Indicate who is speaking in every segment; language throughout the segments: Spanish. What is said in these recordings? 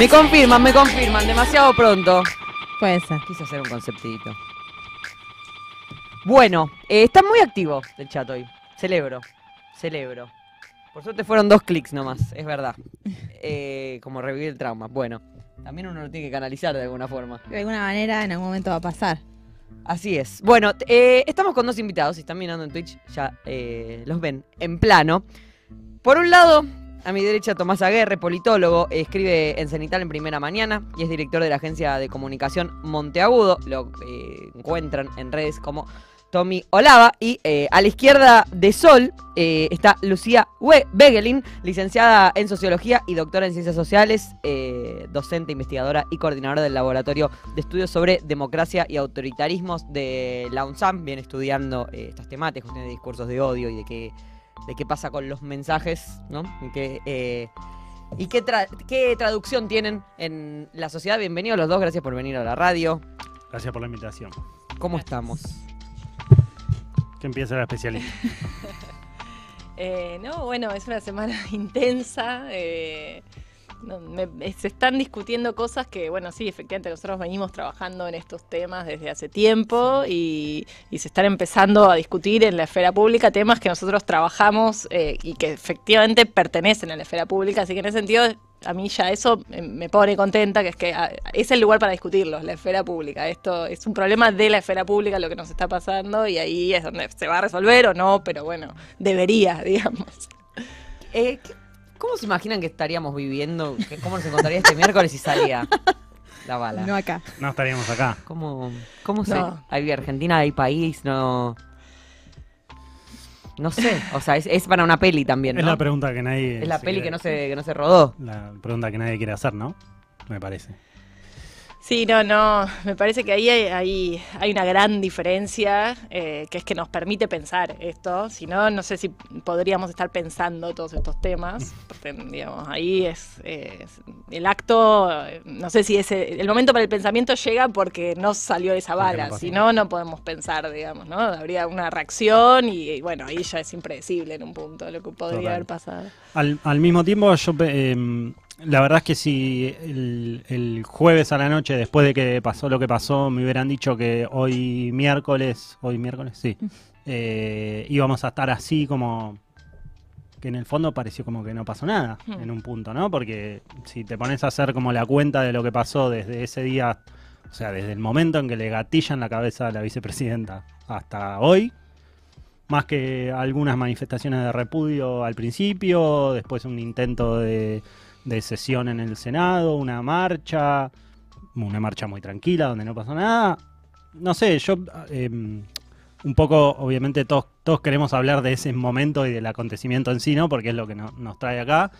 Speaker 1: Me confirman, me confirman, demasiado pronto. Puede ser. Quise hacer un conceptito. Bueno, eh, está muy activo el chat hoy. Celebro, celebro. Por suerte fueron dos clics nomás, es verdad. Eh, como revivir el trauma. Bueno, también uno lo tiene que canalizar de alguna forma.
Speaker 2: De alguna manera en algún momento va a pasar.
Speaker 1: Así es. Bueno, eh, estamos con dos invitados. Si están mirando en Twitch, ya los ven en plano. Por un lado, a mi derecha, Tomás Aguerre, politólogo, escribe en Cenital en Primera Mañana y es director de la agencia de comunicación Monteagudo. Lo eh, encuentran en redes como Tommy Olava. Y eh, a la izquierda de Sol eh, está Lucía Begelin, licenciada en Sociología y doctora en Ciencias Sociales, docente, investigadora y coordinadora del Laboratorio de Estudios sobre Democracia y Autoritarismos de la UNSAM. Viene estudiando estos temáticas, cuestiones de discursos de odio y de que de qué pasa con los mensajes, ¿no? ¿Y eh, qué, qué traducción tienen en la sociedad? Bienvenidos los dos, gracias por venir a la radio. Gracias por la invitación.
Speaker 3: ¿Cómo estamos? ¿Qué empieza la especialista.
Speaker 4: Eh, no, bueno, es una semana intensa. Eh, se están discutiendo cosas que, bueno, sí, efectivamente nosotros venimos trabajando en estos temas desde hace tiempo y, se están empezando a discutir en la esfera pública temas que nosotros trabajamos eh, y que efectivamente pertenecen a la esfera pública, así que en ese sentido a mí ya eso me pone contenta, que es que ah, es el lugar para discutirlos, la esfera pública. Esto es un problema de la esfera pública lo que nos está pasando y ahí es donde se va a resolver o no, pero bueno,
Speaker 1: debería, digamos. Eh, ¿Cómo se imaginan que estaríamos viviendo? ¿Cómo nos encontraría este miércoles si salía la bala? No acá. No estaríamos acá. ¿Cómo, cómo se.? Hay Argentina, hay país, no. No sé, o sea, es, para una peli
Speaker 3: también. ¿no? Es la pregunta que nadie. Es la peli que, no se, que no se rodó. La pregunta que nadie quiere hacer, ¿no? Me parece.
Speaker 4: Sí, no, no, me parece que ahí hay, una gran diferencia, eh, que es que nos permite pensar esto, si no, no sé si podríamos estar pensando todos estos temas, mm. porque, digamos, ahí es, el acto, no sé si ese, el momento para el pensamiento llega porque no salió esa bala, si no, no podemos pensar, digamos, ¿no? Habría una reacción y, bueno, ahí ya es impredecible en un punto lo que podría haber pasado.
Speaker 3: Al, mismo tiempo, yo... Eh, la verdad es que si el, jueves a la noche, después de que pasó lo que pasó, me hubieran dicho que hoy miércoles, hoy miércoles, sí, eh, íbamos a estar así como que en el fondo pareció como que no pasó nada en un punto, ¿no? Porque si te pones a hacer como la cuenta de lo que pasó desde ese día, o sea, desde el momento en que le gatillan la cabeza a la vicepresidenta hasta hoy, más que algunas manifestaciones de repudio al principio, después un intento de de sesión en el Senado, una marcha, una marcha muy tranquila donde no pasó nada. No sé, yo em, un poco, obviamente todos, queremos hablar de ese momento y del acontecimiento en sí, ¿no? Porque es lo que nos trae acá.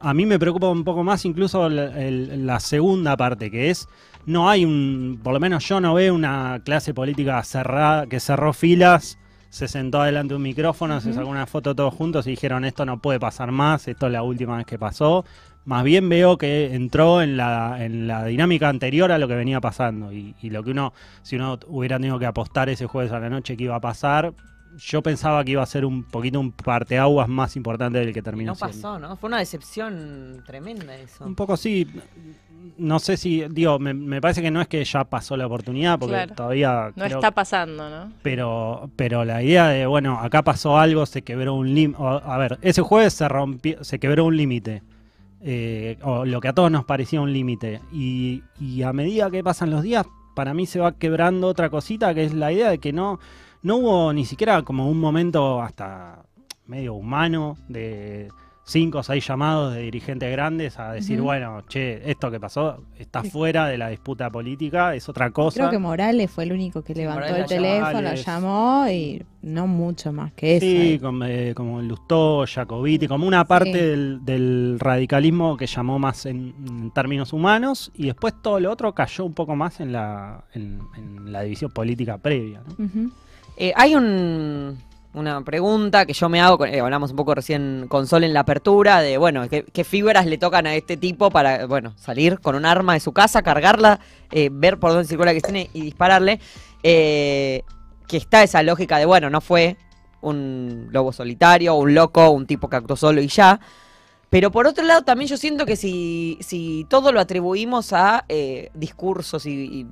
Speaker 3: A mí me preocupa un poco más incluso la segunda parte, que es, no hay un, por lo menos yo no veo una clase política cerrada, que cerró filas, se sentó adelante un micrófono, se sacó una foto todos juntos y dijeron, esto no puede pasar más, esto es la última vez que pasó. Más bien veo que entró en la, en la dinámica anterior a lo que venía pasando. Y, lo que uno, si uno hubiera tenido que apostar ese jueves a la noche que iba a pasar, yo pensaba que iba a ser un poquito un parteaguas más importante del que terminó. no pasó,
Speaker 1: ¿no? Fue una decepción tremenda eso. Un poco sí.
Speaker 3: No sé si, digo, me, parece que no es que ya pasó la oportunidad, porque todavía... No está
Speaker 4: pasando, ¿no?
Speaker 3: Pero, pero la idea de, bueno, acá pasó algo, se quebró un límite... A ver, ese jueves se rompió, se quebró un límite eh, o lo que a todos nos parecía un límite. Y, y, a medida que pasan los días, para mí se va quebrando otra cosita, que es la idea de que no, no hubo ni siquiera como un momento hasta medio humano de cinco o seis llamados de dirigentes grandes a decir, bueno, che, esto que pasó está fuera de la disputa política, es otra cosa. Creo que
Speaker 2: Morales fue el único que levantó el teléfono, llamó y no mucho más que eso. Sí,
Speaker 3: eh, como, Lustó, Jacobiti, como una parte del, radicalismo que llamó más en, términos humanos y después todo lo otro cayó un poco más en la, en, la división política previa. Eh, hay un una pregunta que yo me hago, eh, hablamos
Speaker 1: un poco recién con Sol en la apertura, de bueno, ¿qué, fibras le tocan a este tipo para, bueno, salir con un arma de su casa, cargarla, eh, ver por dónde circula que tiene y dispararle? Eh, que está esa lógica de, bueno, no fue un lobo solitario, un loco, un tipo que actuó solo y ya, pero por otro lado, también yo siento que si, si todo lo atribuimos a eh, discursos y,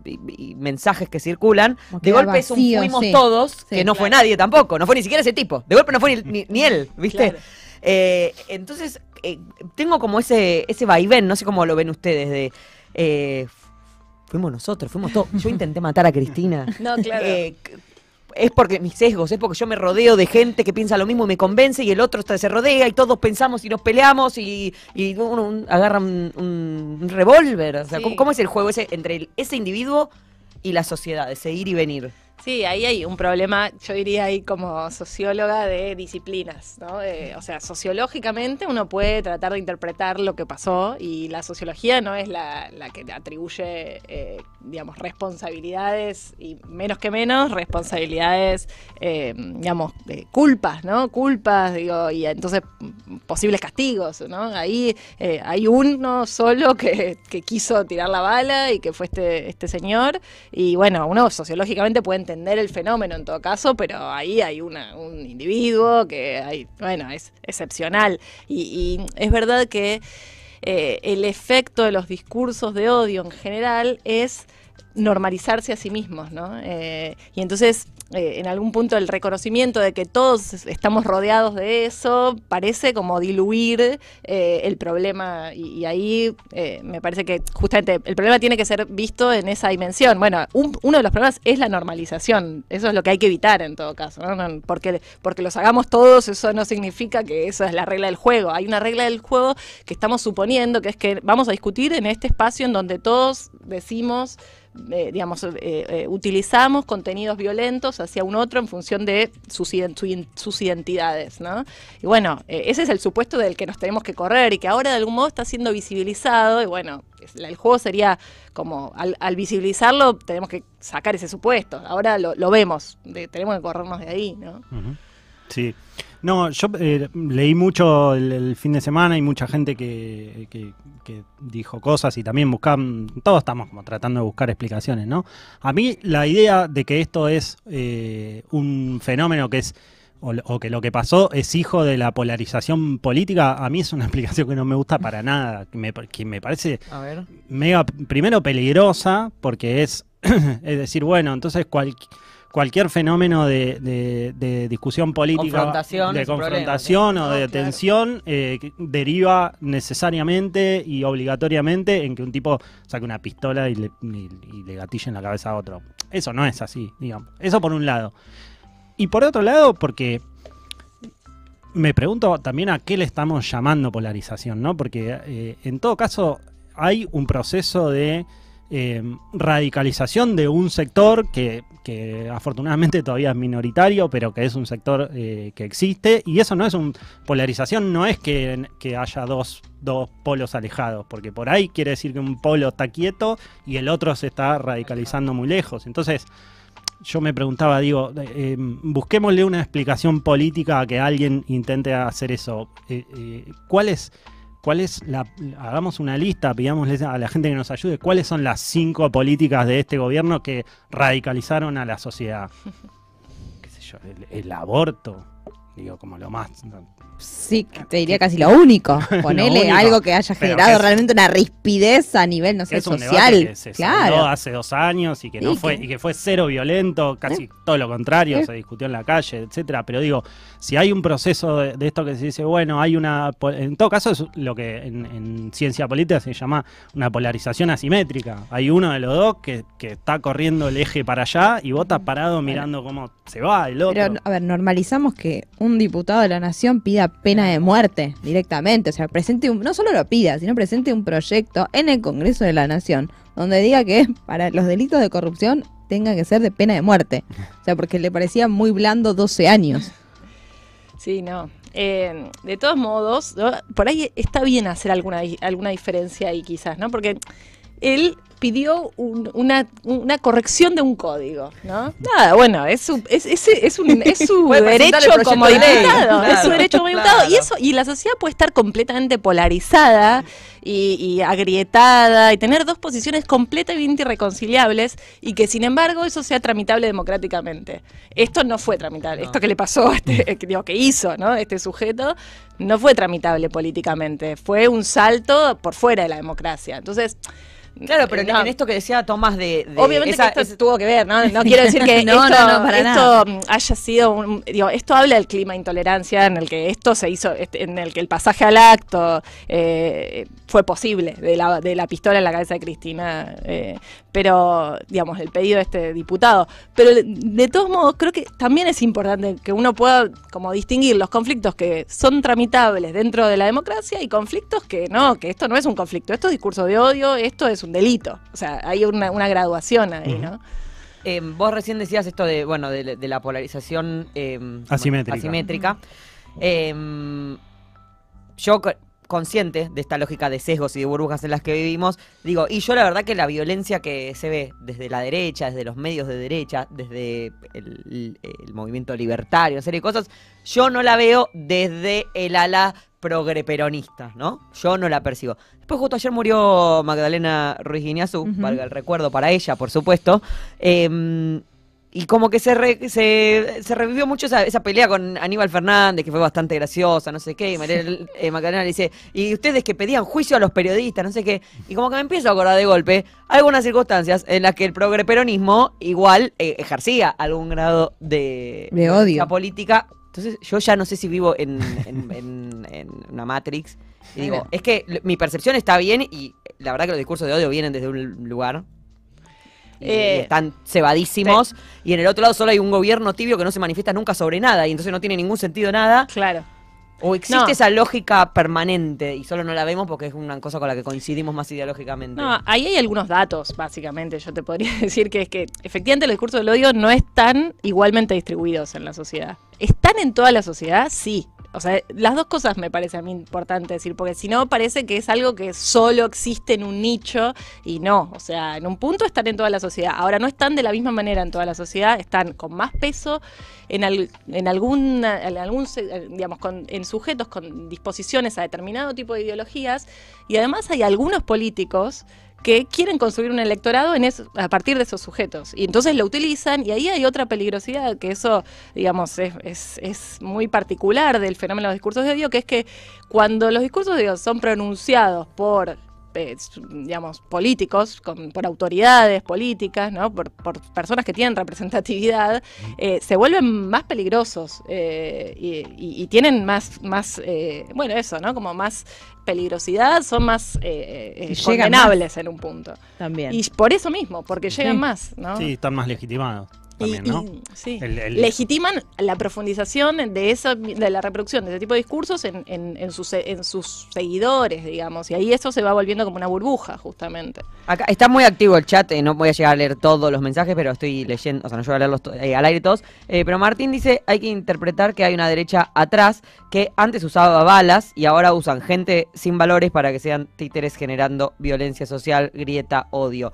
Speaker 1: mensajes que circulan, de golpe fuimos todos, que no fue nadie tampoco, no fue ni siquiera ese tipo, de golpe no fue ni, él, ¿viste? Eh, entonces, eh, tengo como ese, ese vaivén, no sé cómo lo ven ustedes, de fuimos nosotros, fuimos todos. Yo intenté matar a Cristina. No, claro es porque mis sesgos, es porque yo me rodeo de gente que piensa lo mismo y me convence y el otro se rodea y todos pensamos y nos peleamos y, y uno un, agarra un, revólver. O sea, ¿cómo, es el juego ese entre ese individuo y la sociedad, ese ir y venir?
Speaker 4: Sí, ahí hay un problema, yo diría ahí como socióloga de disciplinas, ¿no? o sea, sociológicamente uno puede tratar de interpretar lo que pasó y la sociología no es la, la que atribuye, eh, digamos, responsabilidades y menos que menos responsabilidades, eh, digamos, eh, culpas, ¿no? Culpas, digo, y entonces posibles castigos, ¿no? Ahí eh, hay uno solo que, quiso tirar la bala y que fue este, este señor. Y bueno, uno sociológicamente puede entender el fenómeno en todo caso, pero ahí hay un individuo que hay, bueno, es excepcional. Y, es verdad que eh, el efecto de los discursos de odio en general es normalizarse a sí mismos, ¿no? Eh, y entonces eh, en algún punto el reconocimiento de que todos estamos rodeados de eso parece como diluir eh, el problema y, ahí eh, me parece que justamente el problema tiene que ser visto en esa dimensión. Bueno, uno de los problemas es la normalización, eso es lo que hay que evitar en todo caso, porque, porque los hagamos todos, eso no significa que esa es la regla del juego, hay una regla del juego que estamos suponiendo, que es que vamos a discutir en este espacio en donde todos decimos... Eh, digamos, eh, eh, utilizamos contenidos violentos hacia un otro en función de sus, identidades, ¿no? Y bueno, ese es el supuesto del que nos tenemos que correr y que ahora de algún modo está siendo visibilizado y bueno, el juego sería como al, visibilizarlo tenemos que sacar ese supuesto, ahora lo, vemos, tenemos que corrernos de ahí, ¿no?
Speaker 3: Sí. No, yo eh, leí mucho el, fin de semana y mucha gente que, dijo cosas y también buscaban, todos estamos como tratando de buscar explicaciones, ¿no? A mí la idea de que esto es eh, un fenómeno que es, o, que lo que pasó es hijo de la polarización política, a mí es una explicación que no me gusta para nada, que me, parece a ver. mega, primero peligrosa, porque es, es decir, bueno, entonces cualquier cualquier fenómeno de, discusión política, de confrontación o de tensión, eh, deriva necesariamente y obligatoriamente en que un tipo saque una pistola y le, gatille en la cabeza a otro. Eso no es así, digamos. Eso por un lado. Y por otro lado, porque me pregunto también a qué le estamos llamando polarización, ¿no? Porque eh, en todo caso hay un proceso de Em, radicalización de un sector que, afortunadamente todavía es minoritario, pero que es un sector eh, que existe. Y eso no es un. Polarización no es que, haya dos, polos alejados, porque por ahí quiere decir que un polo está quieto y el otro se está radicalizando muy lejos. Entonces. Yo me preguntaba, digo, em, busquémosle una explicación política a que alguien intente hacer eso. Eh, eh, ¿Cuál es ¿Cuál es la, hagamos una lista, pidámosle a la gente que nos ayude, cuáles son las cinco políticas de este gobierno que radicalizaron a la sociedad? ¿Qué sé yo? el aborto, digo, como lo más
Speaker 2: Sí, ah, te diría casi lo único. Ponele algo que haya generado realmente una rispidez a nivel, no sé, social. claro.
Speaker 3: hace dos años y que no fue, y que fue cero violento, casi eh. todo lo contrario, eh. se discutió en la calle, etcétera. Pero digo, si hay un proceso de, esto que se dice, bueno, hay una en todo caso es lo que en, ciencia política se llama una polarización asimétrica. Hay uno de los dos que, está corriendo el eje para allá y vos parado mirando cómo se va el
Speaker 2: otro. Pero, a ver, normalizamos que un diputado de la nación pida pena de muerte directamente. O sea, presente un, no solo lo pida, sino presente un proyecto en el Congreso de la Nación donde diga que para los delitos de corrupción tenga que ser de pena de muerte. O sea, porque le parecía muy blando 12 años.
Speaker 4: Sí, no. Eh, de todos modos, por ahí está bien hacer alguna, alguna diferencia ahí quizás, ¿no? Porque él pidió una, una, corrección de un código, ¿no? Nada, bueno, es su, es, un, derecho como diputado, es su derecho como y eso, y la sociedad puede estar completamente polarizada y, agrietada, y tener dos posiciones completamente irreconciliables, y que sin embargo eso sea tramitable democráticamente. Esto no fue tramitable, esto que le pasó, a este, eh, digo, que hizo, ¿no? Este sujeto, no fue tramitable políticamente, fue un salto por fuera de la democracia. Entonces, Claro, pero eh, en esto que decía Tomás de... Obviamente que esto se tuvo que ver, ¿no? No quiero decir que esto, haya sido... Un, digo, esto habla del clima de intolerancia en el que esto se hizo, este, en el que el pasaje al acto eh, fue posible, de la, de la pistola en la cabeza de Cristina. Eh, pero digamos, el pedido de este diputado. Pero de todos modos, creo que también es importante que uno pueda como distinguir los conflictos que son tramitables dentro de la democracia y conflictos que no, que esto no es un conflicto, esto es discurso de odio, esto es un delito. O sea, hay una, graduación ahí, ¿no?
Speaker 1: Em, vos recién decías esto de, bueno, de, la polarización em, asimétrica. Em, yo consciente de esta lógica de sesgos y de burbujas en las que vivimos, digo, y yo la verdad que la violencia que se ve desde la derecha, desde los medios de derecha, desde el, movimiento libertario, una serie de cosas, yo no la veo desde el ala progreperonista, ¿no? Yo no la percibo. Después justo ayer murió Magdalena Ruiz Guineazú, valga el recuerdo para ella, por supuesto. Em, y como que se, se, revivió mucho esa, pelea con Aníbal Fernández, que fue bastante graciosa, no sé qué, y María eh, le dice, y ustedes que pedían juicio a los periodistas, no sé qué, y como que me empiezo a acordar de golpe algunas circunstancias en las que el progreperonismo igual eh, ejercía algún grado de, de odio. política. Entonces yo ya no sé si vivo en, en una Matrix. digo, es que mi percepción está bien y la verdad que los discursos de odio vienen desde un lugar eh, están cebadísimos. Y en el otro lado solo hay un gobierno tibio que no se manifiesta nunca sobre nada y entonces no tiene ningún sentido nada. Claro. O existe esa lógica permanente y solo no la vemos porque es una cosa con la que coincidimos más ideológicamente.
Speaker 4: No, ahí hay algunos datos, básicamente. Yo te podría decir que es que efectivamente los discursos del odio no están igualmente distribuidos en la sociedad. ¿Están en toda la sociedad? Sí, o sea, las dos cosas me parece a mí importante decir, porque si no parece que es algo que solo existe en un nicho y no, o sea, en un punto están en toda la sociedad. Ahora no están de la misma manera en toda la sociedad, están con más peso en, algún, en algún digamos, en sujetos con disposiciones a determinado tipo de ideologías y además hay algunos políticos que quieren construir un electorado en a partir de esos sujetos. Y entonces lo utilizan y ahí hay otra peligrosidad, que eso, digamos, es, es, es muy particular del fenómeno de los discursos de odio, que es que cuando los discursos de odio son pronunciados por eh, digamos, políticos, por autoridades políticas, ¿no? por, personas que tienen representatividad, eh, se vuelven más peligrosos eh, y, tienen más, más bueno, eso, ¿no? Como más peligrosidad, son más condenables en un punto. También. Y por eso mismo, porque llegan más, ¿no? Sí,
Speaker 3: están más legitimados.
Speaker 4: Legitiman la profundización de esa, de la reproducción de ese tipo de discursos en, en, sus, en sus seguidores, digamos, y ahí eso se va volviendo como una burbuja, justamente.
Speaker 1: Acá está muy activo el chat, eh, no voy a llegar a leer todos los mensajes, pero estoy leyendo, o sea, no llego a leerlos eh, al aire todos, eh, pero Martín dice, hay que interpretar que hay una derecha atrás que antes usaba balas y ahora usan gente sin valores para que sean títeres generando violencia social, grieta, odio.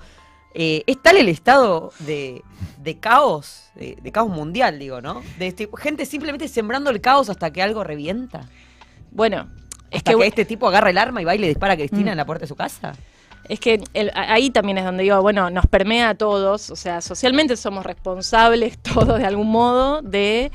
Speaker 1: Eh, es tal el estado de, caos, de, caos mundial, digo, ¿no? De este, gente simplemente sembrando el caos hasta que algo revienta. Bueno, es que, este tipo agarra el arma y va y le dispara a Cristina mm. en la puerta de su casa. Es que
Speaker 4: ahí también es donde digo, bueno, nos permea a todos, o sea, socialmente somos responsables todos de algún modo de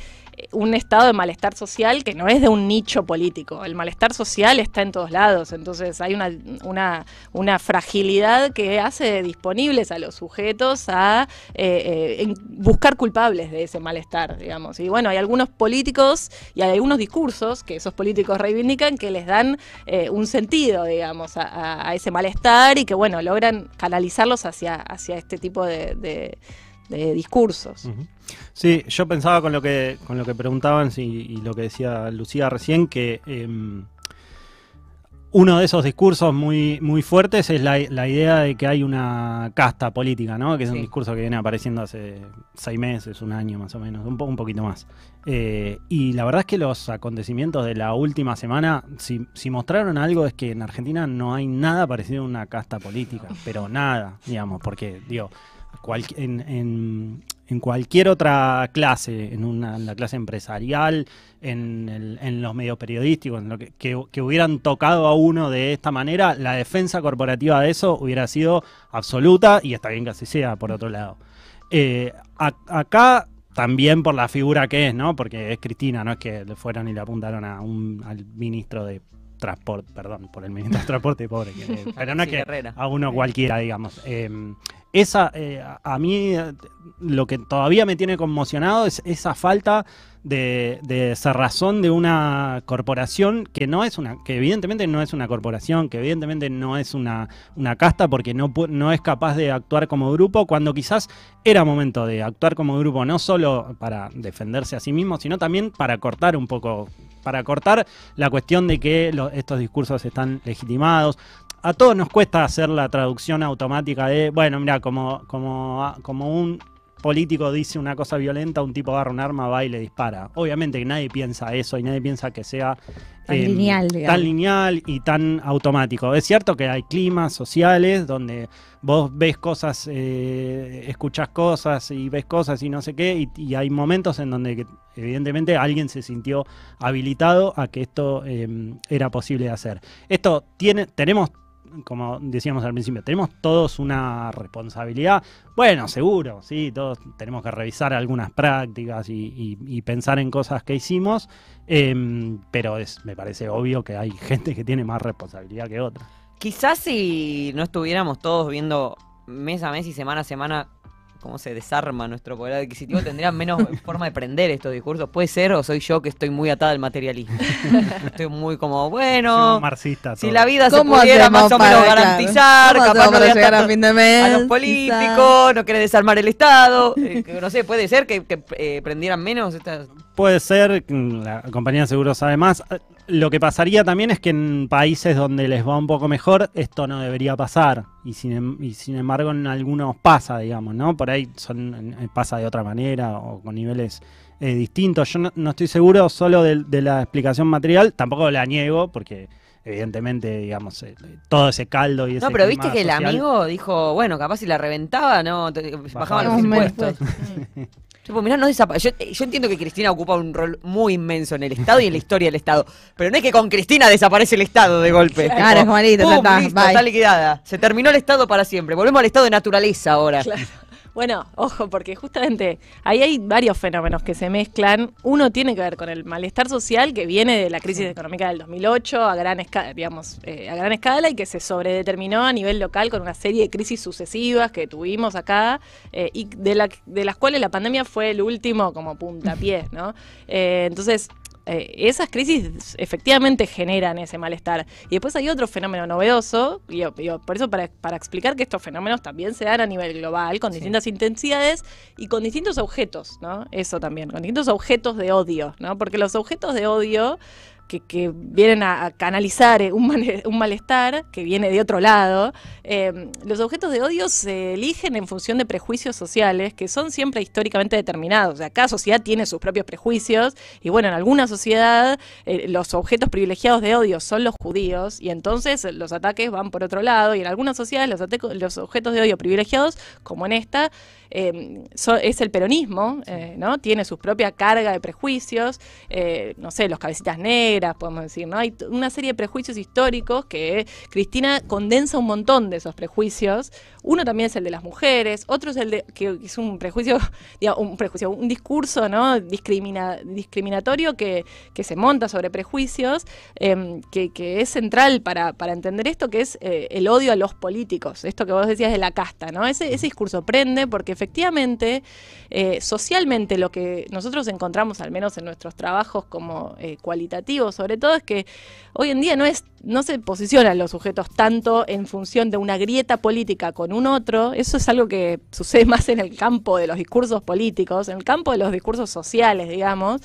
Speaker 4: un estado de malestar social que no es de un nicho político. El malestar social está en todos lados, entonces hay una, fragilidad que hace disponibles a los sujetos a eh, eh, buscar culpables de ese malestar, digamos. Y bueno, hay algunos políticos y hay algunos discursos que esos políticos reivindican que les dan eh, un sentido, digamos, a, ese malestar y que bueno, logran canalizarlos hacia, hacia este tipo de de
Speaker 3: discursos. Sí, yo pensaba con lo que, con lo que preguntaban y lo que decía Lucía recién, que em, uno de esos discursos muy, muy fuertes es la, idea de que hay una casta política, ¿no? Que es un discurso que viene apareciendo hace seis meses, un año más o menos, un, un poquito más. Eh, y la verdad es que los acontecimientos de la última semana, si, si, mostraron algo, es que en Argentina no hay nada parecido a una casta política, pero nada, digamos, porque, digo, en, cualquier otra clase, en, una, la clase empresarial, en, los medios periodísticos, lo que, que, hubieran tocado a uno de esta manera, la defensa corporativa de eso hubiera sido absoluta y está bien que así sea, por otro lado. Eh, acá también por la figura que es, ¿no? Porque es Cristina, no es que le fueron y le apuntaron a un, al ministro de transporte, perdón, por el ministro de transporte, pobre, que, pero no es que a uno cualquiera, digamos. Eh, esa, eh, a mí eh, lo que todavía me tiene conmocionado es esa falta de, esa razón de una corporación que no es una, que evidentemente no es una corporación, que evidentemente no es una, casta porque no, no es capaz de actuar como grupo, cuando quizás era momento de actuar como grupo, no solo para defenderse a sí mismo, sino también para cortar un poco para cortar la cuestión de que estos discursos están legitimados, a todos nos cuesta hacer la traducción automática de, bueno, mira, como, como, como un político dice una cosa violenta, un tipo agarra un arma, va y le dispara. Obviamente que nadie piensa eso y nadie piensa que sea tan, em, lineal, y tan automático. Es cierto que hay climas sociales donde vos ves cosas, eh, escuchas cosas y ves cosas y no sé qué, y, hay momentos en donde evidentemente alguien se sintió habilitado a que esto em, era posible de hacer. Esto tiene, tenemos como decíamos al principio, tenemos todos una responsabilidad. Bueno, seguro, sí, todos tenemos que revisar algunas prácticas y, pensar en cosas que hicimos, em, pero es, me parece obvio que hay gente que tiene más responsabilidad que otra.
Speaker 1: Quizás si no estuviéramos todos viendo mes a mes y semana a semana cómo se desarma nuestro poder adquisitivo, ¿Tendrían menos forma de prender estos discursos. Puede ser, o soy yo que estoy muy atada al materialismo. estoy muy como, bueno, marxista, si la vida se pudiera más o menos garantizar, capaz de llegar a, fin de mes, a los políticos, no quiere
Speaker 3: desarmar el Estado.
Speaker 1: Eh, no sé, puede ser que, eh, prendieran menos estas...
Speaker 3: Puede ser, mm, la compañía de seguros sabe más. Lo que pasaría también es que en países donde les va un poco mejor, esto no debería pasar. Y sin, em, embargo, en algunos pasa, digamos, ¿no? Por ahí son, eh, pasa de otra manera o con niveles eh, distintos. Yo no, estoy seguro solo de, la explicación material, tampoco la niego, porque evidentemente, digamos, eh, todo ese caldo y ese. No, pero viste que el amigo
Speaker 1: dijo, bueno, capaz si la reventaba, no, bajaban los impuestos. Eh, yo, entiendo que Cristina ocupa un rol muy inmenso en el Estado y en la historia del Estado. Pero no es que con Cristina desaparece el Estado de golpe. Claro, Juanito, está, está liquidada. Se terminó el Estado para siempre. Volvemos al Estado de naturaleza ahora. Claro.
Speaker 4: Bueno, ojo, porque justamente ahí hay varios fenómenos que se mezclan. Uno tiene que ver con el malestar social que viene de la crisis económica del 2008 a gran escala, digamos, eh, a gran escala y que se sobredeterminó a nivel local con una serie de crisis sucesivas que tuvimos acá eh, y de, de las cuales la pandemia fue el último como puntapiés. ¿no? Eh, entonces, eh, esas crisis efectivamente generan ese malestar. Y después hay otro fenómeno novedoso, y, por eso para, explicar que estos fenómenos también se dan a nivel global, con distintas intensidades y con distintos objetos, ¿no? Eso también, con distintos objetos de odio, ¿no? Porque los objetos de odio que, vienen a, canalizar eh, un, malestar que viene de otro lado. Eh, los objetos de odio se eligen en función de prejuicios sociales que son siempre históricamente determinados. O sea, cada sociedad tiene sus propios prejuicios y bueno, en alguna sociedad eh, los objetos privilegiados de odio son los judíos y entonces los ataques van por otro lado y en algunas sociedades los, objetos de odio privilegiados, como en esta, es el peronismo, ¿no? Tiene su propia carga de prejuicios, no sé, los cabecitas negras, podemos decir, ¿no? Hay una serie de prejuicios históricos que Cristina condensa un montón de esos prejuicios. Uno también es el de las mujeres, otro es el de, que es un prejuicio, un prejuicio, un discurso, ¿no? Discrimina, discriminatorio que, que, se monta sobre prejuicios, em, que, que, es central para, para, entender esto, que es eh, el odio a los políticos, esto que vos decías de la casta, ¿no? Ese, ese discurso prende porque efectivamente, eh, socialmente lo que nosotros encontramos, al menos en nuestros trabajos como eh, cualitativos, sobre todo es que hoy en día no, es, no se posicionan los sujetos tanto en función de una grieta política con un otro, eso es algo que sucede más en el campo de los discursos políticos, en el campo de los discursos sociales, digamos.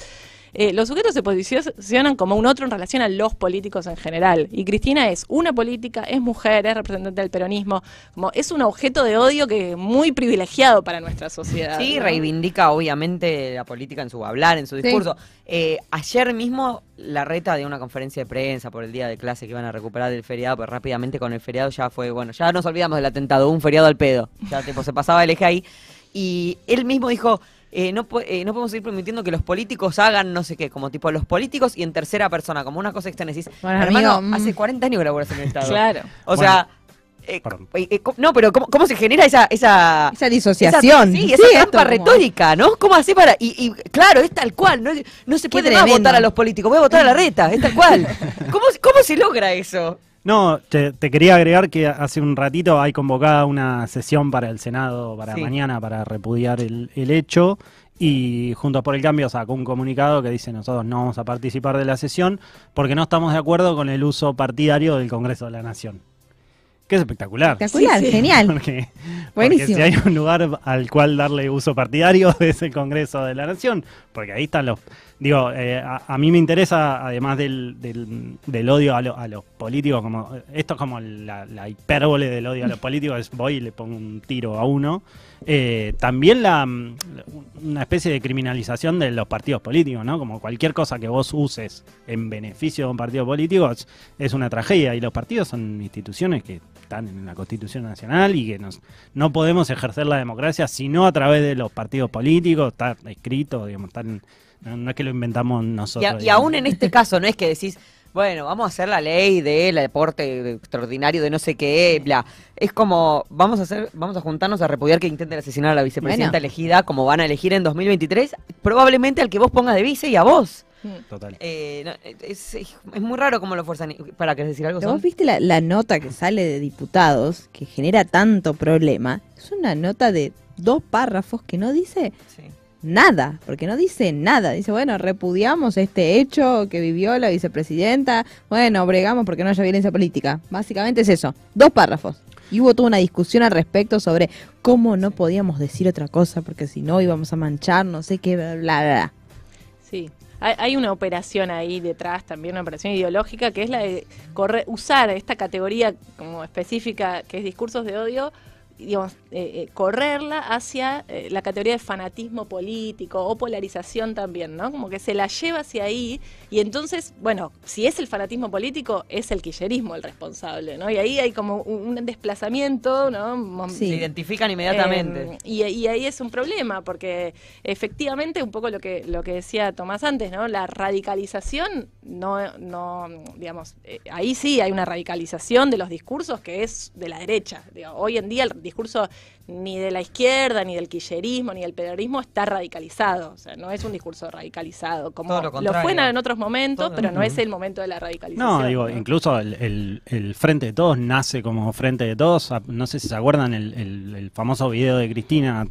Speaker 4: Eh, los sujetos se posicionan como un otro en relación a los políticos en general. Y Cristina es una política, es mujer, es representante del peronismo,
Speaker 1: como es un objeto de odio que es muy privilegiado
Speaker 4: para nuestra sociedad. Sí,
Speaker 1: reivindica obviamente la política en su hablar, en su discurso. Eh, ayer mismo la reta de una conferencia de prensa por el día de clase que iban a recuperar del feriado, pero rápidamente con el feriado ya fue, bueno, ya nos olvidamos del atentado, un feriado al pedo. Ya tipo, se pasaba el eje ahí. Y él mismo dijo, eh, no, eh, no podemos ir permitiendo que los políticos hagan no sé qué, como tipo los políticos y en tercera persona, como una cosa externa. Decís, hermano, mm. hace 40 años que laburas en el Estado. claro. O sea. Eh, no, pero ¿cómo, se genera esa... Esa, disociación. sí, esa trampa retórica, ¿no? ¿Cómo hace para...? Y, claro, es tal cual, no, no se puede votar a los políticos, voy a votar a la reta, es tal cual. ¿Cómo, cómo se logra eso?
Speaker 3: No, te, quería agregar que hace un ratito hay convocada una sesión para el Senado para mañana para repudiar el, hecho y Juntos por el Cambio sacó un comunicado que dice nosotros no vamos a participar de la sesión porque no estamos de acuerdo con el uso partidario del Congreso de la Nación. Que es espectacular. Espectacular, genial. Buenísimo. Porque si hay un lugar al cual darle uso partidario es el Congreso de la Nación, porque ahí están los digo, eh, a, mí me interesa, además del, del, odio a, los políticos, como esto es como la, hipérbole del odio a los políticos, voy y le pongo un tiro a uno. Eh, también la, una especie de criminalización de los partidos políticos, ¿no? Como cualquier cosa que vos uses en beneficio de un partido político es, una tragedia y los partidos son instituciones que están en la Constitución Nacional y que nos, no podemos ejercer la democracia sino a través de los partidos políticos, está escrito, digamos, están, no es que inventamos nosotros. Y, aún
Speaker 1: en este caso, no es que decís, bueno, vamos a hacer la ley de del deporte extraordinario de no sé qué, bla. Es como, vamos a hacer, vamos a juntarnos a repudiar que intenten asesinar a la vicepresidenta elegida, como van a elegir en 2023, probablemente al que vos pongas de vice y a vos. Total. Eh, es, muy raro como lo fuerzan. ¿Para que decir algo? ¿Vos
Speaker 2: viste la, nota que sale de diputados que genera tanto problema? Es una
Speaker 1: nota de dos párrafos que no dice nada,
Speaker 2: porque no dice nada. Dice, bueno, repudiamos este hecho que vivió la vicepresidenta, bueno, bregamos porque no haya violencia política. Básicamente es eso, dos párrafos. Y hubo toda una discusión al respecto sobre cómo no podíamos decir otra cosa, porque si no íbamos a manchar, no sé qué, bla, bla,
Speaker 4: Sí, hay, una operación ahí detrás, también una operación ideológica, que es la de usar esta categoría como específica, que es discursos de odio, digamos, eh, eh, correrla hacia eh, la categoría de fanatismo político o polarización también, ¿no? Como que se la lleva hacia ahí y entonces, bueno, si es el fanatismo político, es el quillerismo el responsable, ¿no? Y ahí hay como un, desplazamiento, ¿no? Se identifican
Speaker 1: inmediatamente. Em,
Speaker 4: y, ahí es un problema, porque efectivamente, un poco lo que, lo que decía Tomás antes, ¿no? La radicalización, no, no digamos, ahí sí hay una radicalización de los discursos que es de la derecha. hoy en día el discurso ni de la izquierda, ni del quillerismo, ni del peronismo está radicalizado. O sea, no es un discurso radicalizado. Como lo, fue en otros momentos, pero no es el momento de la radicalización. No, digo,
Speaker 3: incluso el, Frente de Todos nace como Frente de Todos. Ah, no sé si se acuerdan el, famoso video de Cristina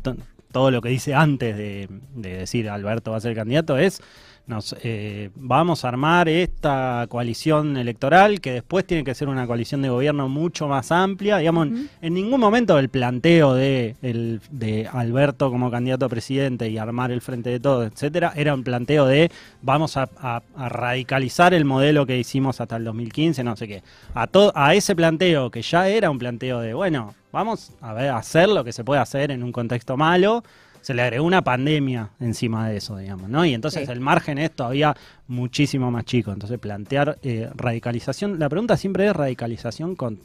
Speaker 3: todo lo que dice antes de, decir Alberto va a ser candidato es nos eh, vamos a armar esta coalición electoral que después tiene que ser una coalición de gobierno mucho más amplia. Digamos, en ningún momento el planteo de, Alberto como candidato a presidente y armar el frente de todos, etcétera, era un planteo de vamos a, radicalizar el modelo que hicimos hasta el 2015, no sé qué. A, todo a ese planteo que ya era un planteo de, bueno, vamos a ver, hacer lo que se puede hacer en un contexto malo se le agregó una pandemia encima de eso, digamos, ¿no? Y entonces el margen es todavía muchísimo más chico. Entonces plantear eh, radicalización, la pregunta siempre es radicalización con,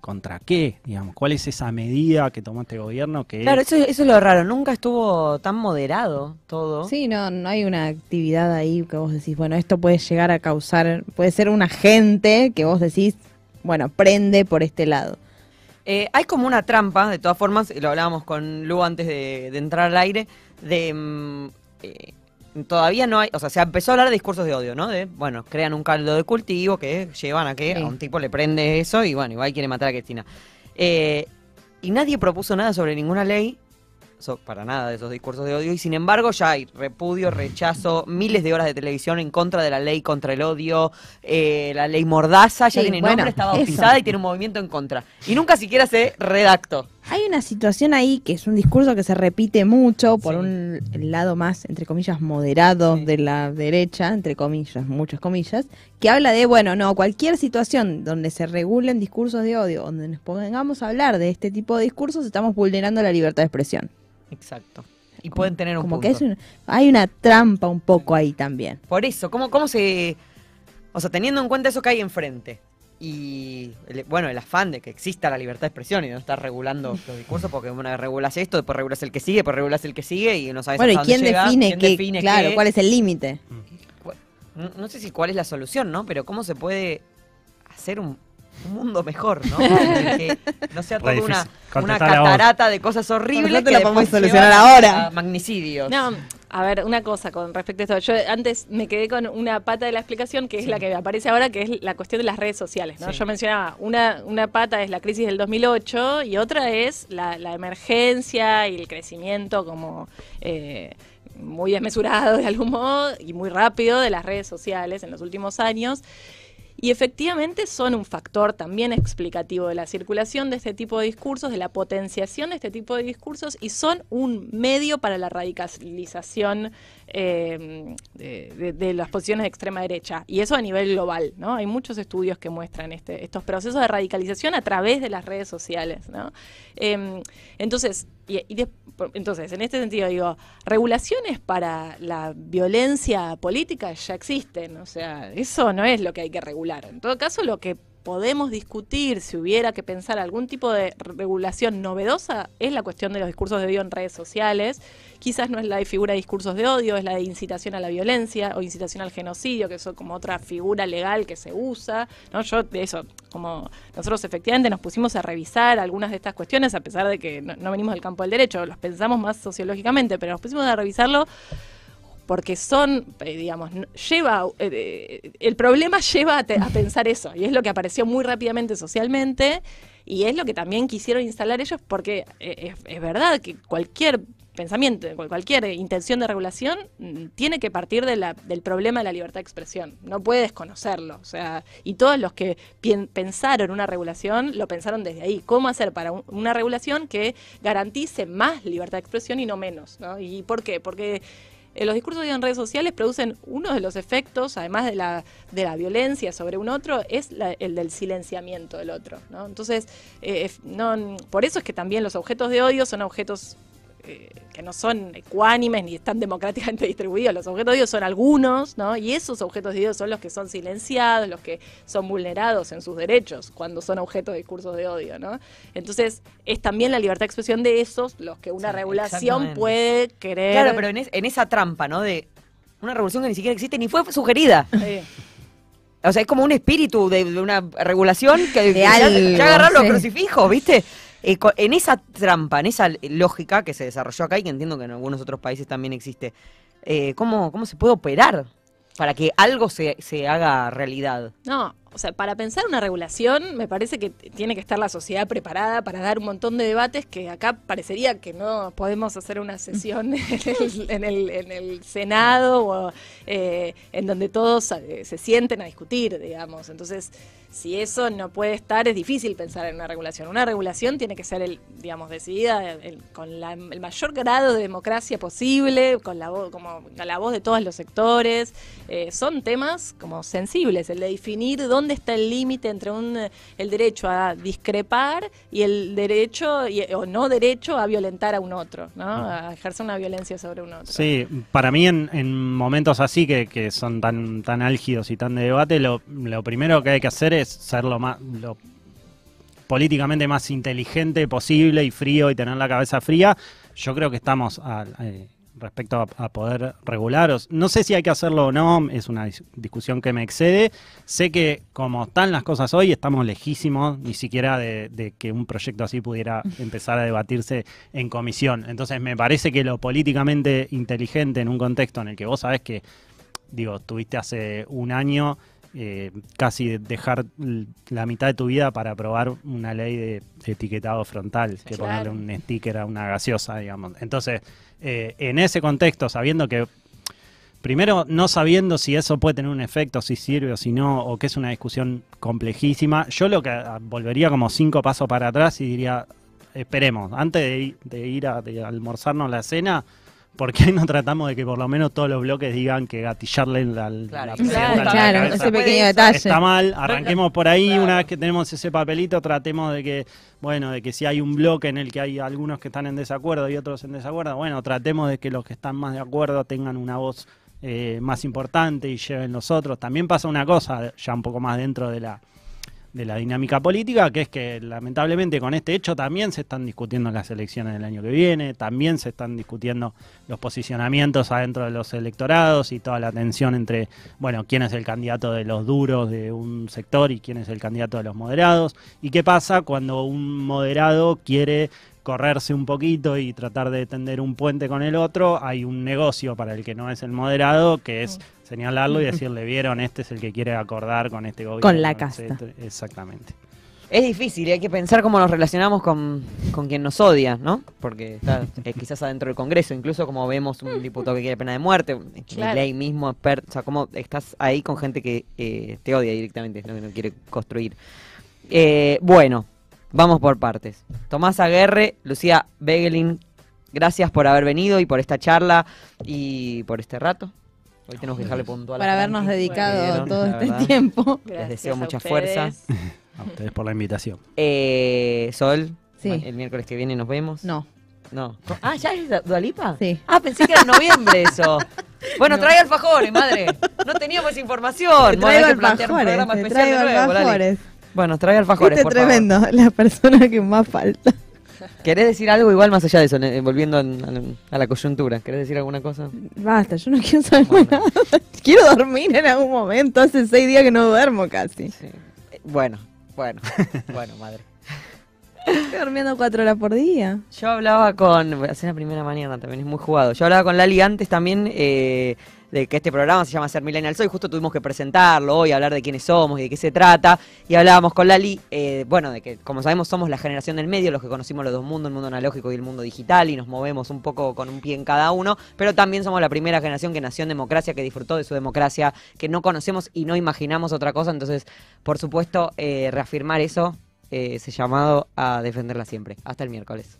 Speaker 3: contra qué, digamos, cuál es esa medida que tomó este gobierno que... Claro, eso, eso es lo
Speaker 1: raro, nunca estuvo tan moderado todo.
Speaker 2: Sí, no, no hay una actividad ahí que vos decís, bueno, esto puede llegar a causar, puede ser un agente que vos decís, bueno, prende por este lado.
Speaker 1: Eh, hay como una trampa, de todas formas, y lo hablábamos con Lu antes de, entrar al aire, de... Mm, eh, todavía no hay, o sea, se empezó a hablar de discursos de odio, ¿no? De, bueno, crean un caldo de cultivo que llevan a que a un tipo le prende eso y bueno, igual quiere matar a Cristina. Eh, y nadie propuso nada sobre ninguna ley para nada de esos discursos de odio. Y sin embargo, ya hay repudio, rechazo, miles de horas de televisión en contra de la ley contra el odio, eh, la ley mordaza, ya tiene nombre, está bautizada y tiene un movimiento en contra. Y nunca siquiera se redactó.
Speaker 2: Hay una situación ahí que es un discurso que se repite mucho por un lado más, entre comillas, moderado de la derecha, entre comillas, muchas comillas, que habla de, bueno, no, cualquier situación donde se regulen discursos de odio, donde nos pongamos a hablar de este tipo de discursos, estamos vulnerando la libertad de expresión. Exacto. Y pueden tener un Como que hay una trampa un poco ahí también.
Speaker 1: Por eso, ¿cómo, se...? O sea, teniendo en cuenta eso que hay enfrente y, bueno, el afán de que exista la libertad de expresión y no estar regulando los discursos porque una vez regulas esto, después regulas el que sigue, después regulas el que sigue y no sabes bueno, hasta quién, dónde define quién
Speaker 2: Claro, ¿cuál es el límite?
Speaker 1: Mm. no sé si cuál es la solución, ¿no? Pero ¿cómo se puede hacer un, un mundo mejor, ¿no? que no sea toda una, una catarata de cosas horribles. No lo podemos solucionar ahora. Magnicidios. No,
Speaker 4: a ver, una cosa con respecto a esto. Yo antes me quedé con una pata de la explicación que es la que me aparece ahora, que es la cuestión de las redes sociales. Yo mencionaba, una, una pata es la crisis del 2008 y otra es la, emergencia y el crecimiento como... Eh, muy desmesurado de algún modo y muy rápido de las redes sociales en los últimos años. Y efectivamente son un factor también explicativo de la circulación de este tipo de discursos, de la potenciación de este tipo de discursos y son un medio para la radicalización eh, de, las posiciones de extrema derecha. Y eso a nivel global, ¿no? Hay muchos estudios que muestran este, estos procesos de radicalización a través de las redes sociales, ¿no? Em, entonces, y, entonces, en este sentido, digo, regulaciones para la violencia política ya existen, o sea, eso no es lo que hay que regular. En todo caso, lo que podemos discutir si hubiera que pensar algún tipo de regulación novedosa es la cuestión de los discursos de odio en redes sociales. Quizás no es la de figura de discursos de odio, es la de incitación a la violencia o incitación al genocidio, que es como otra figura legal que se usa. ¿no? Yo de eso, como nosotros efectivamente nos pusimos a revisar algunas de estas cuestiones, a pesar de que no, no venimos del campo del derecho, los pensamos más sociológicamente, pero nos pusimos a revisarlo porque son, eh, digamos, lleva, eh, el problema lleva a, pensar eso, y es lo que apareció muy rápidamente socialmente, y es lo que también quisieron instalar ellos, porque eh, es, verdad que cualquier pensamiento, cualquier intención de regulación mm, tiene que partir de del problema de la libertad de expresión, no puedes conocerlo. o sea, y todos los que pensaron una regulación lo pensaron desde ahí, cómo hacer para una regulación que garantice más libertad de expresión y no menos, ¿no? ¿Y por qué? Porque eh, los discursos en redes sociales producen uno de los efectos, además de la, de la violencia sobre un otro, es el del silenciamiento del otro. ¿no? Entonces, eh, no, por eso es que también los objetos de odio son objetos que no son ecuánimes ni están democráticamente distribuidos. Los objetos de odio son algunos, ¿no? Y esos objetos de odio son los que son silenciados, los que son vulnerados en sus derechos cuando son objetos de discursos de odio, ¿no? Entonces, es también
Speaker 1: la libertad de expresión de esos los que una regulación puede querer. Claro, pero en, esa trampa, ¿no? De una revolución que ni siquiera existe ni fue sugerida. O sea, es como un espíritu de, una regulación que, de ya, agarraron los crucifijos, ¿viste? Eh, en esa trampa, en esa lógica que se desarrolló acá y que entiendo que en algunos otros países también existe, eh, ¿cómo, se puede operar para que algo se, se haga realidad?
Speaker 4: No, o sea, para pensar una regulación, me parece que tiene que estar la sociedad preparada para dar un montón de debates que acá parecería que no podemos hacer una sesión en el, Senado o eh, en donde todos se sienten a discutir, digamos. Entonces, si eso no puede estar, es difícil pensar en una regulación. Una regulación tiene que ser, el, digamos, decidida con el mayor grado de democracia posible, con la, voz, como, la voz de todos los sectores. Eh, son temas como sensibles, el de definir dónde dónde está el límite entre un, eh, el derecho a discrepar y el derecho, y, o no derecho, a violentar a un otro, ¿no? Ah. A ejercer una violencia sobre un otro.
Speaker 3: Sí, para mí en, momentos así que, son tan, tan álgidos y tan de debate, lo, lo primero que hay que hacer es ser lo más... políticamente más inteligente posible y frío y tener la cabeza fría, yo creo que estamos eh, respecto a, poder regularos. No sé si hay que hacerlo o no, es una discusión que me excede. Sé que como están las cosas hoy, estamos lejísimos ni siquiera de, que un proyecto así pudiera empezar a debatirse en comisión. Entonces me parece que lo políticamente inteligente en un contexto en el que vos sabes que, digo, tuviste hace un año eh, casi dejar la mitad de tu vida para aprobar una ley de etiquetado frontal, que ponerle un sticker a una gaseosa, digamos. Entonces... Eh, en ese contexto, sabiendo que primero no sabiendo si eso puede tener un efecto, si sirve o si no, o que es una discusión complejísima, yo lo que ah, volvería como cinco pasos para atrás y diría, esperemos, antes de, ir, de a almorzarnos la cena, ¿por qué no tratamos de que por lo menos todos los bloques digan que gatillarle la, claro, claro, detalle. Está mal, arranquemos por ahí, una vez que tenemos ese papelito, tratemos de que, bueno, de que si hay un bloque en el que hay algunos que están en desacuerdo y otros en desacuerdo, bueno, tratemos de que los que están más de acuerdo tengan una voz eh, más importante y lleven los otros. También pasa una cosa, ya un poco más dentro de la de la dinámica política, que es que lamentablemente con este hecho también se están discutiendo las elecciones del año que viene, también se están discutiendo los posicionamientos adentro de los electorados y toda la tensión entre, bueno, quién es el candidato de los duros de un sector y quién es el candidato de los moderados, y qué pasa cuando un moderado quiere correrse un poquito y tratar de tender un puente con el otro, hay un negocio para el que no es el moderado, que es oh. señalarlo y mm. decirle, vieron, este es el que quiere acordar con este gobierno. Con la casta. Exactamente.
Speaker 1: Es difícil, hay que pensar cómo nos relacionamos con, quien nos odia, ¿no? Porque eh, quizás adentro del Congreso, incluso como vemos un diputado que quiere pena de muerte, claro. ley mismo, o sea, cómo estás ahí con gente que eh, te odia directamente, es lo que no quiere construir. Eh, bueno, Vamos por partes. Tomás Aguerre, Lucía Begelin, gracias por haber venido y por esta charla y por este rato. Hoy tenemos que dejarle puntual. Para habernos dedicado todo este tiempo. Les deseo mucha fuerza. A ustedes por la invitación. Eh, Sol, el miércoles que viene nos vemos. No. No. Ah, ¿ya es Dualipa? Sí. Ah, pensé que era en noviembre eso. Bueno, trae alfajores, madre. No teníamos información. traigo alfajores. Te alfajores. Bueno, trae alfajores, por tremendo,
Speaker 2: la persona que más falta.
Speaker 1: ¿Querés decir algo igual más allá de eso, volviendo a la coyuntura? ¿Querés decir alguna cosa?
Speaker 2: Basta, yo no quiero saber nada. Quiero dormir en algún momento. Hace seis días que no duermo casi.
Speaker 1: Eh, bueno, bueno, bueno, madre. Estoy
Speaker 2: durmiendo cuatro horas por día.
Speaker 1: Yo hablaba con. Hace la primera mañana también, es muy jugado. Yo hablaba con Lali antes también. Eh, de que este programa se llama Ser Millennial Soy, justo tuvimos que presentarlo hoy, hablar de quiénes somos y de qué se trata, y hablábamos con Lali, eh, bueno, de que como sabemos somos la generación del medio, los que conocimos los dos mundos, el mundo analógico y el mundo digital, y nos movemos un poco con un pie en cada uno, pero también somos la primera generación que nació en democracia, que disfrutó de su democracia, que no conocemos y no imaginamos otra cosa, entonces, por supuesto, eh, reafirmar eso, eh, ese llamado a defenderla siempre. Hasta el miércoles.